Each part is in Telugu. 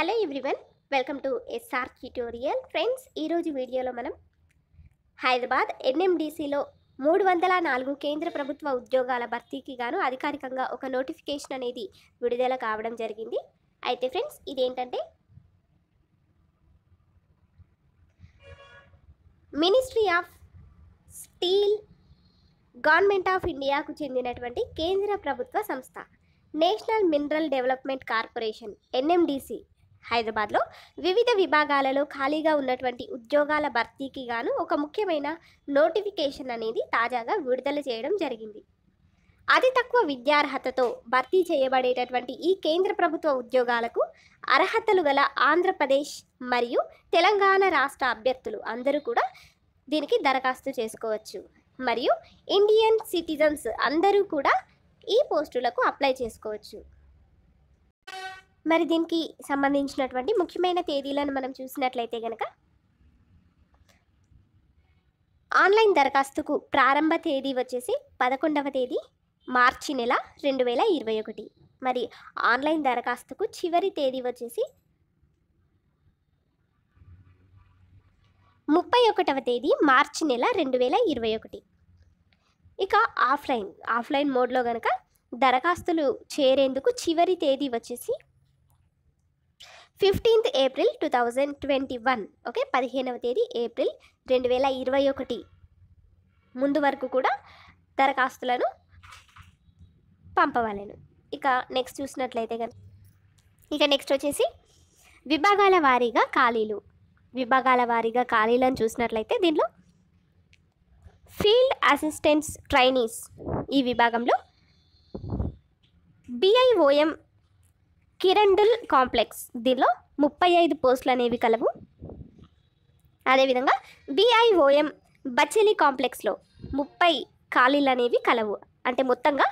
hello everyone welcome to S R tutorial friends ఈరోజు వీడియోలో మనం హైదరాబాద్ ఎన్ఎండిసిలో మూడు వందల నాలుగు కేంద్ర ప్రభుత్వ ఉద్యోగాల భర్తీకి గాను అధికారికంగా ఒక నోటిఫికేషన్ అనేది విడుదల కావడం జరిగింది అయితే ఫ్రెండ్స్ ఇదేంటంటే ministry of steel government of ఇండియాకు చెందినటువంటి కేంద్ర ప్రభుత్వ సంస్థ national mineral development corporation NMDC హైదరాబాద్లో వివిధ విభాగాలలో ఖాళీగా ఉన్నటువంటి ఉద్యోగాల భర్తీకి గాను ఒక ముఖ్యమైన నోటిఫికేషన్ అనేది తాజాగా విడుదల చేయడం జరిగింది అతి తక్కువ విద్యార్హతతో భర్తీ చేయబడేటటువంటి ఈ కేంద్ర ప్రభుత్వ ఉద్యోగాలకు అర్హతలు గల ఆంధ్రప్రదేశ్ మరియు తెలంగాణ రాష్ట్ర అభ్యర్థులు అందరూ కూడా దీనికి దరఖాస్తు చేసుకోవచ్చు మరియు ఇండియన్ సిటిజన్స్ అందరూ కూడా ఈ పోస్టులకు అప్లై చేసుకోవచ్చు మరి దీనికి సంబంధించినటువంటి ముఖ్యమైన తేదీలను మనం చూసినట్లయితే కనుక ఆన్లైన్ దరఖాస్తుకు ప్రారంభ తేదీ వచ్చేసి పదకొండవ తేదీ మార్చి నెల రెండు వేల ఇరవై ఒకటి మరి ఆన్లైన్ దరఖాస్తుకు చివరి తేదీ వచ్చేసి ముప్పై ఒకటవ తేదీ మార్చి నెల రెండు వేల ఇరవై ఒకటి ఇక ఆఫ్లైన్ ఆఫ్లైన్ మోడ్లో కనుక దరఖాస్తులు చేరేందుకు చివరి తేదీ వచ్చేసి fifteenth April two thousand twenty one okay పదిహేనవ తేదీ ఏప్రిల్ రెండు వేల ఇరవై ఒకటి ముందు వరకు కూడా దరఖాస్తులను పంపవలను ఇక నెక్స్ట్ చూసినట్లయితే కదా ఇక నెక్స్ట్ వచ్చేసి విభాగాల వారీగా ఖాళీలు విభాగాల వారీగా ఖాళీలను చూసినట్లయితే దీనిలో ఫీల్డ్ అసిస్టెంట్స్ ట్రైనీస్ ఈ విభాగంలో బిఐఓఎం కిరండుల్ కాంప్లెక్స్ దీనిలో ముప్పై ఐదు పోస్టులు అనేవి కలవు అదేవిధంగా బిఐఓఎం బచెలి కాంప్లెక్స్లో ముప్పై ఖాళీలు అనేవి కలవు అంటే మొత్తంగా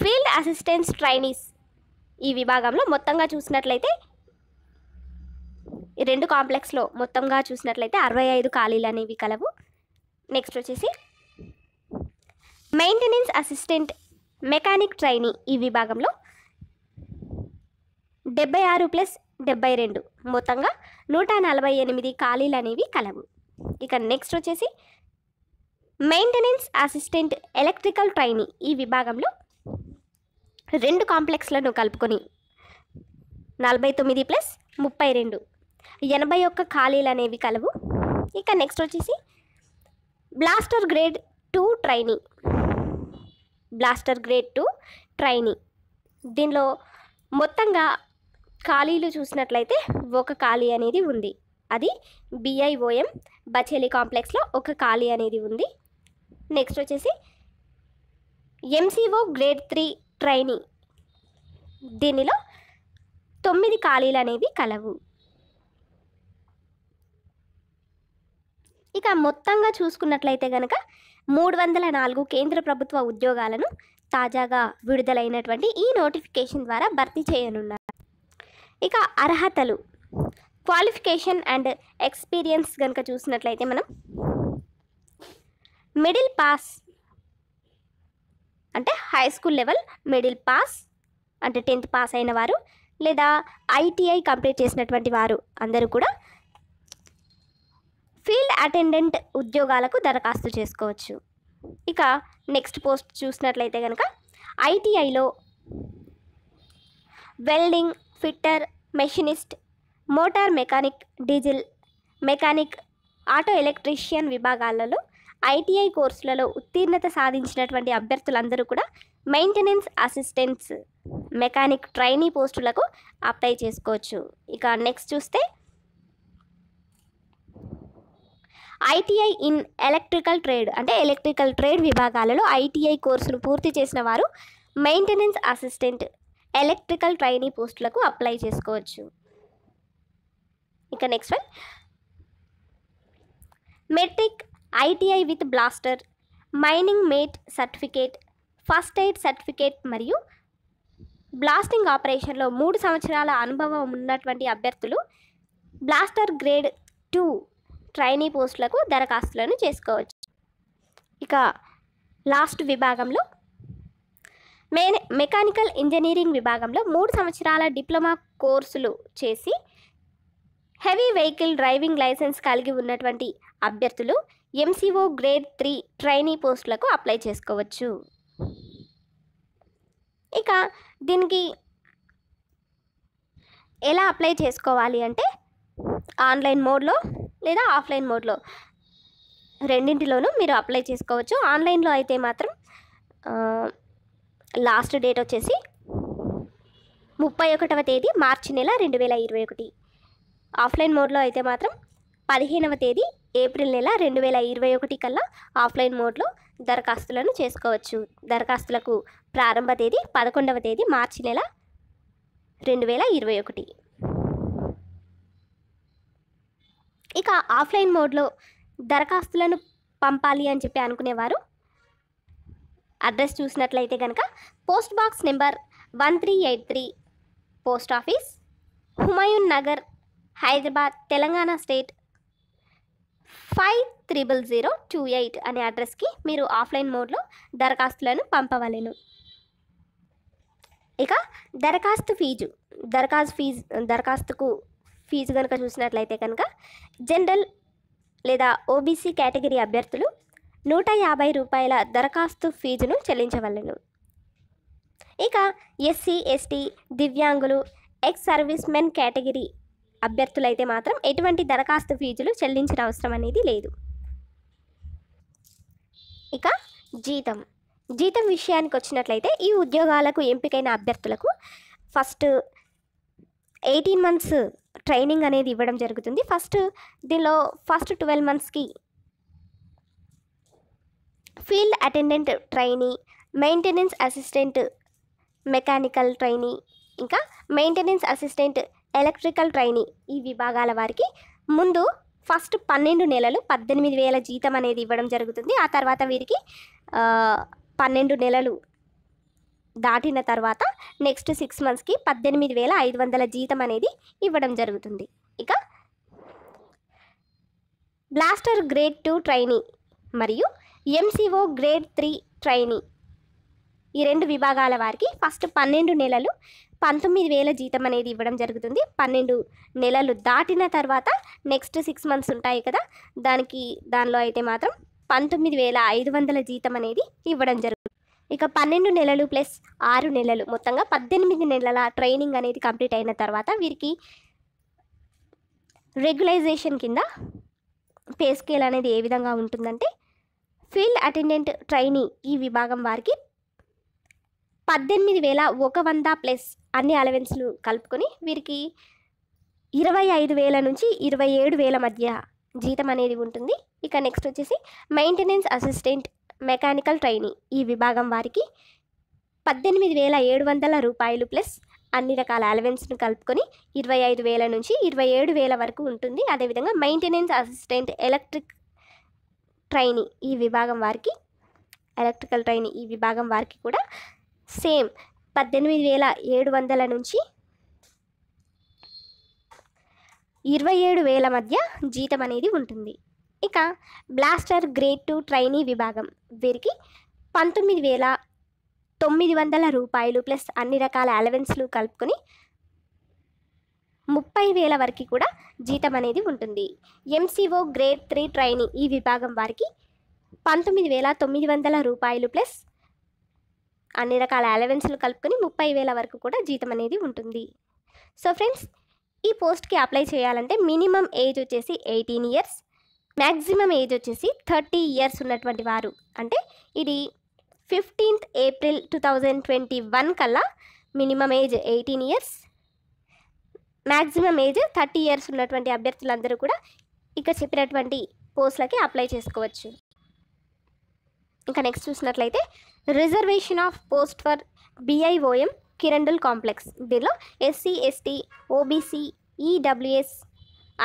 ఫీల్డ్ అసిస్టెంట్స్ ట్రైనీస్ ఈ విభాగంలో మొత్తంగా చూసినట్లయితే రెండు కాంప్లెక్స్లో మొత్తంగా చూసినట్లయితే అరవై ఐదు ఖాళీలు అనేవి కలవు నెక్స్ట్ వచ్చేసి మెయింటెనెన్స్ అసిస్టెంట్ మెకానిక్ ట్రైనీ ఈ విభాగంలో డెబ్బై ఆరు ప్లస్ డెబ్బై రెండు మొత్తంగా నూట నలభై ఎనిమిది ఖాళీలు అనేవి కలవు ఇక నెక్స్ట్ వచ్చేసి మెయింటెనెన్స్ అసిస్టెంట్ ఎలక్ట్రికల్ ట్రైనీ ఈ విభాగంలో రెండు కాంప్లెక్స్లను కలుపుకొని నలభై తొమ్మిది ప్లస్ ముప్పై రెండు ఎనభై ఒక్క ఖాళీలు అనేవి కలవు ఇక నెక్స్ట్ వచ్చేసి blaster grade two trainee blaster grade two trainee దీనిలో మొత్తంగా ఖాళీలు చూసినట్లయితే ఒక ఖాళీ అనేది ఉంది అది బిఐఓఎం బచేలి కాంప్లెక్స్లో ఒక ఖాళీ అనేది ఉంది నెక్స్ట్ వచ్చేసి ఎంసీఓ గ్రేడ్ త్రీ ట్రైనీ దీనిలో తొమ్మిది ఖాళీలు అనేవి కలవు ఇక మొత్తంగా చూసుకున్నట్లయితే కనుక మూడు వందల నాలుగు కేంద్ర ప్రభుత్వ ఉద్యోగాలను తాజాగా విడుదలైనటువంటి ఈ నోటిఫికేషన్ ద్వారా భర్తీ చేయనున్నారు ఇక అర్హతలు క్వాలిఫికేషన్ అండ్ ఎక్స్పీరియన్స్ కనుక చూసినట్లయితే మనం మిడిల్ పాస్ అంటే high school level middle pass అంటే టెన్త్ పాస్ అయిన వారు లేదా ఐటీఐ కంప్లీట్ చేసినటువంటి వారు అందరూ కూడా ఫీల్డ్ అటెండెంట్ ఉద్యోగాలకు దరఖాస్తు చేసుకోవచ్చు ఇక నెక్స్ట్ పోస్ట్ చూసినట్లయితే కనుక ఐటీఐలో welding fitter machinist motor mechanic diesel mechanic auto electrician విభాగాలలో ఐటీఐ కోర్సులలో ఉత్తీర్ణత సాధించినటువంటి అభ్యర్థులందరూ కూడా మెయింటెనెన్స్ అసిస్టెంట్స్ మెకానిక్ ట్రైనీ పోస్టులకు అప్లై చేసుకోవచ్చు ఇక నెక్స్ట్ చూస్తే ఐటీఐ ఇన్ ఎలక్ట్రికల్ ట్రేడ్ అంటే ఎలక్ట్రికల్ ట్రేడ్ విభాగాలలో ఐటీఐ కోర్సును పూర్తి చేసిన వారు మెయింటెనెన్స్ అసిస్టెంట్ ఎలక్ట్రికల్ ట్రైనీ పోస్టులకు అప్లై చేసుకోవచ్చు ఇక next one matric ITI with blaster mining mate certificate first aid certificate మరియు బ్లాస్టింగ్ ఆపరేషన్లో మూడు సంవత్సరాల అనుభవం ఉన్నటువంటి అభ్యర్థులు బ్లాస్టర్ గ్రేడ్ టూ ట్రైనీ పోస్టులకు దరఖాస్తులను చేసుకోవచ్చు ఇక లాస్ట్ విభాగంలో మే మెకానికల్ ఇంజనీరింగ్ విభాగంలో మూడు సంవత్సరాల డిప్లొమా కోర్సులు చేసి హెవీ వెహికల్ డ్రైవింగ్ లైసెన్స్ కలిగి ఉన్నటువంటి అభ్యర్థులు ఎంసీఓ గ్రేడ్ త్రీ ట్రైనీ పోస్టులకు అప్లై చేసుకోవచ్చు ఇక దీనికి ఎలా అప్లై చేసుకోవాలి అంటే ఆన్లైన్ మోడ్లో లేదా ఆఫ్లైన్ మోడ్లో రెండింటిలోనూ మీరు అప్లై చేసుకోవచ్చు ఆన్లైన్లో అయితే మాత్రం లాస్ట్ డేట్ వచ్చేసి ముప్పై ఒకటవ తేదీ మార్చి నెల రెండు వేల ఇరవై ఒకటి ఆఫ్లైన్ మోడ్లో అయితే మాత్రం పదిహేనవ తేదీ ఏప్రిల్ నెల రెండు వేల ఇరవై ఒకటి కల్లా ఆఫ్లైన్ మోడ్లో దరఖాస్తులను చేసుకోవచ్చు దరఖాస్తులకు ప్రారంభ తేదీ పదకొండవ తేదీ మార్చి నెల రెండు వేల ఇరవై ఒకటి ఇక ఆఫ్లైన్ మోడ్లో దరఖాస్తులను పంపాలి అని చెప్పి అనుకునేవారు అడ్రస్ చూసినట్లయితే కనుక post box number one three eight three post office Humayun Nagar Hyderabad Telangana state five triple zero two eight అనే అడ్రస్కి మీరు ఆఫ్లైన్ మోడ్లో దరఖాస్తులను పంపవలను ఇక దరఖాస్తు ఫీజు దరఖాస్తు ఫీజు దరఖాస్తుకు ఫీజు కనుక చూసినట్లయితే కనుక జనరల్ లేదా ఓబీసీ కేటగిరీ అభ్యర్థులు నూట యాభై రూపాయల దరఖాస్తు ఫీజును చెల్లించవలను ఇక ఎస్సీ ఎస్టీ దివ్యాంగులు ఎక్స్ సర్వీస్ మెన్ కేటగిరీ అభ్యర్థులైతే మాత్రం ఎటువంటి దరఖాస్తు ఫీజులు చెల్లించిన అవసరం అనేది లేదు ఇక జీతం జీతం విషయానికి వచ్చినట్లయితే ఈ ఉద్యోగాలకు ఎంపికైన అభ్యర్థులకు ఫస్ట్ ఎయిటీన్ మంత్స్ ట్రైనింగ్ అనేది ఇవ్వడం జరుగుతుంది ఫస్ట్ దీనిలో ఫస్ట్ ట్వెల్వ్ మంత్స్కి field attendant trainee maintenance assistant mechanical trainee ఇంకా మెయింటెనెన్స్ అసిస్టెంట్ ఎలక్ట్రికల్ ట్రైనీ ఈ విభాగాల వారికి ముందు ఫస్ట్ పన్నెండు నెలలు పద్దెనిమిది వేల జీతం అనేది ఇవ్వడం జరుగుతుంది ఆ తర్వాత వీరికి పన్నెండు నెలలు దాటిన తర్వాత నెక్స్ట్ సిక్స్ మంత్స్కి పద్దెనిమిది వేల ఐదు వందల జీతం అనేది ఇవ్వడం జరుగుతుంది ఇక బ్లాస్టర్ గ్రేడ్ టూ ట్రైనీ మరియు ఎంసీఓ గ్రేడ్ త్రీ ట్రైనీ ఈ రెండు విభాగాల వారికి ఫస్ట్ పన్నెండు నెలలు పంతొమ్మిది వేల జీతం అనేది ఇవ్వడం జరుగుతుంది పన్నెండు నెలలు దాటిన తర్వాత నెక్స్ట్ సిక్స్ మంత్స్ ఉంటాయి కదా దానికి దానిలో అయితే మాత్రం పంతొమ్మిది వేల ఐదు వందల జీతం అనేది ఇవ్వడం జరుగుతుంది ఇక పన్నెండు నెలలు ప్లస్ ఆరు నెలలు మొత్తంగా పద్దెనిమిది నెలల ట్రైనింగ్ అనేది కంప్లీట్ అయిన తర్వాత వీరికి రెగ్యులైజేషన్ కింద పే స్కేల్ అనేది ఏ విధంగా ఉంటుందంటే ఫీల్డ్ అటెండెంట్ ట్రైనీ ఈ విభాగం వారికి పద్దెనిమిది వేల ఒక వంద ప్లస్ అన్ని అలవెన్స్లు కలుపుకొని వీరికి ఇరవై ఐదు వేల నుంచి ఇరవై ఏడు వేల మధ్య జీతం అనేది ఉంటుంది ఇక నెక్స్ట్ వచ్చేసి మెయింటెనెన్స్ అసిస్టెంట్ మెకానికల్ ట్రైనీ ఈ విభాగం వారికి పద్దెనిమిది వేల ఏడు వందల రూపాయలు ప్లస్ అన్ని రకాల అలవెన్స్ను కలుపుకొని ఇరవై ఐదు వేల నుంచి ఇరవై ఏడు వేల వరకు ఉంటుంది అదేవిధంగా మెయింటెనెన్స్ అసిస్టెంట్ ఎలక్ట్రిక్ ట్రైనీ ఈ విభాగం వారికి ఎలక్ట్రికల్ ట్రైనీ ఈ విభాగం వారికి కూడా సేమ్ పద్దెనిమిది వేల ఏడు వందల నుంచి ఇరవై ఏడు వేల మధ్య జీతం అనేది ఉంటుంది ఇక బ్లాస్టర్ గ్రేడ్ టూ ట్రైనీ విభాగం వీరికి పంతొమ్మిది వేల తొమ్మిది వందల రూపాయలు ప్లస్ అన్ని రకాల అలవెన్స్లు కలుపుకొని ముప్పై వేల వరకు కూడా జీతం అనేది ఉంటుంది ఎంసీఓ గ్రేడ్ త్రీ ట్రైనింగ్ ఈ విభాగం వారికి పంతొమ్మిది వేల తొమ్మిది వందల రూపాయలు ప్లస్ అన్ని రకాల అలవెన్స్లు కలుపుకొని ముప్పై వేల వరకు కూడా జీతం అనేది ఉంటుంది సో ఫ్రెండ్స్ ఈ పోస్ట్కి అప్లై చేయాలంటే మినిమం ఏజ్ వచ్చేసి ఎయిటీన్ ఇయర్స్ మ్యాక్సిమం ఏజ్ వచ్చేసి థర్టీ ఇయర్స్ ఉన్నటువంటి వారు అంటే ఇది fifteenth April two thousand twenty one కల్లా minimum age eighteen years maximum age thirty years ఉన్నటువంటి అభ్యర్థులందరూ కూడా ఇక్కడ చెప్పినటువంటి పోస్ట్లకి అప్లై చేసుకోవచ్చు ఇంకా నెక్స్ట్ చూసినట్లయితే reservation of post for BIOM Kirandul complex దీనిలో SC ST OBC EWS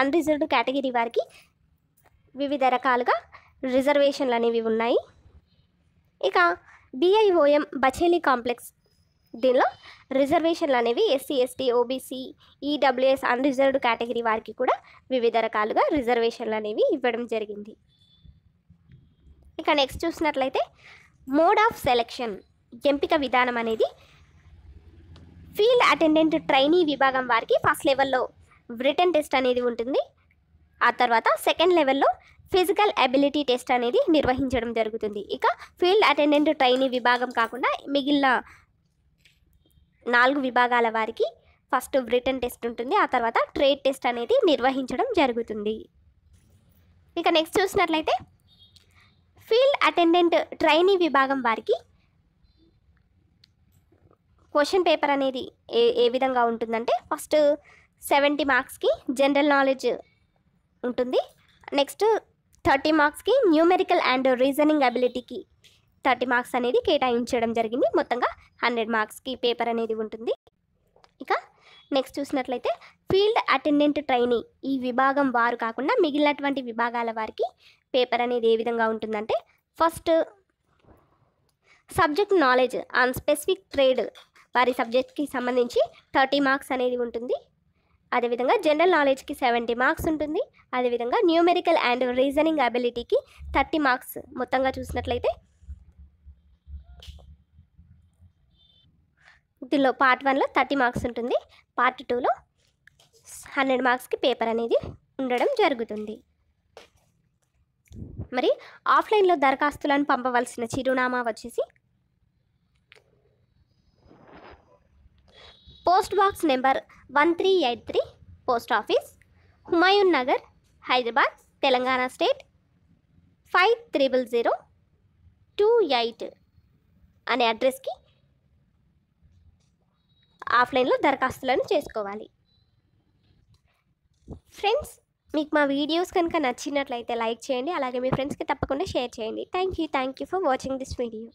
unreserved category వారికి వివిధ రకాలుగా రిజర్వేషన్లు అనేవి ఉన్నాయి ఇక బిఐఓఎం బచేలీ కాంప్లెక్స్ దీనిలో రిజర్వేషన్లు అనేవి SC ST OBC EWS unreserved category వారికి కూడా వివిధ రకాలుగా రిజర్వేషన్లు అనేవి ఇవ్వడం జరిగింది ఇక నెక్స్ట్ చూసినట్లయితే మోడ్ ఆఫ్ సెలెక్షన్ ఎంపిక విధానం అనేది ఫీల్డ్ అటెండెంట్ ట్రైనీ విభాగం వారికి ఫస్ట్ లెవెల్లో రిటర్న్ టెస్ట్ అనేది ఉంటుంది ఆ తర్వాత సెకండ్ లెవెల్లో ఫిజికల్ అబిలిటీ టెస్ట్ అనేది నిర్వహించడం జరుగుతుంది ఇక ఫీల్డ్ అటెండెంట్ ట్రైనీ విభాగం కాకుండా మిగిలిన నాలుగు విభాగాల వారికి ఫస్ట్ రిటర్న్ టెస్ట్ ఉంటుంది ఆ తర్వాత ట్రేడ్ టెస్ట్ అనేది నిర్వహించడం జరుగుతుంది ఇక నెక్స్ట్ చూసినట్లయితే ఫీల్డ్ అటెండెంట్ ట్రైనీ విభాగం వారికి క్వశ్చన్ పేపర్ అనేది ఏ ఏ విధంగా ఉంటుందంటే ఫస్ట్ సెవెంటీ మార్క్స్కి జనరల్ నాలెడ్జ్ ఉంటుంది నెక్స్ట్ థర్టీ మార్క్స్కి న్యూమెరికల్ అండ్ రీజనింగ్ అబిలిటీకి థర్టీ మార్క్స్ అనేది కేటాయించడం జరిగింది మొత్తంగా హండ్రెడ్ మార్క్స్కి పేపర్ అనేది ఉంటుంది ఇక నెక్స్ట్ చూసినట్లయితే ఫీల్డ్ అటెండెంట్ ట్రైనీ ఈ విభాగం వారు కాకుండా మిగిలినటువంటి విభాగాల వారికి పేపర్ అనేది ఏ విధంగా ఉంటుందంటే first subject knowledge on specific trade వారి సబ్జెక్ట్కి సంబంధించి థర్టీ మార్క్స్ అనేది ఉంటుంది అదేవిధంగా జనరల్ నాలెడ్జ్కి సెవెంటీ మార్క్స్ ఉంటుంది అదేవిధంగా న్యూమెరికల్ అండ్ రీజనింగ్ అబిలిటీకి థర్టీ మార్క్స్ మొత్తంగా చూసినట్లయితే దీనిలో పార్ట్ వన్లో థర్టీ మార్క్స్ ఉంటుంది పార్ట్ టూలో హండ్రెడ్ మార్క్స్కి పేపర్ అనేది ఉండడం జరుగుతుంది మరి ఆఫ్లైన్లో దరఖాస్తులను పంపవలసిన చిరునామా వచ్చేసి post box number one three eight three post office Humayun Nagar Hyderabad Telangana state five triple zero two eight అనే అడ్రస్కి ఆఫ్లైన్లో దరఖాస్తులను చేసుకోవాలి ఫ్రెండ్స్ మీకు మా వీడియోస్ కనుక నచ్చినట్లయితే లైక్ చేయండి అలాగే మీ ఫ్రెండ్స్కి తప్పకుండా షేర్ చేయండి thank you thank you for watching this video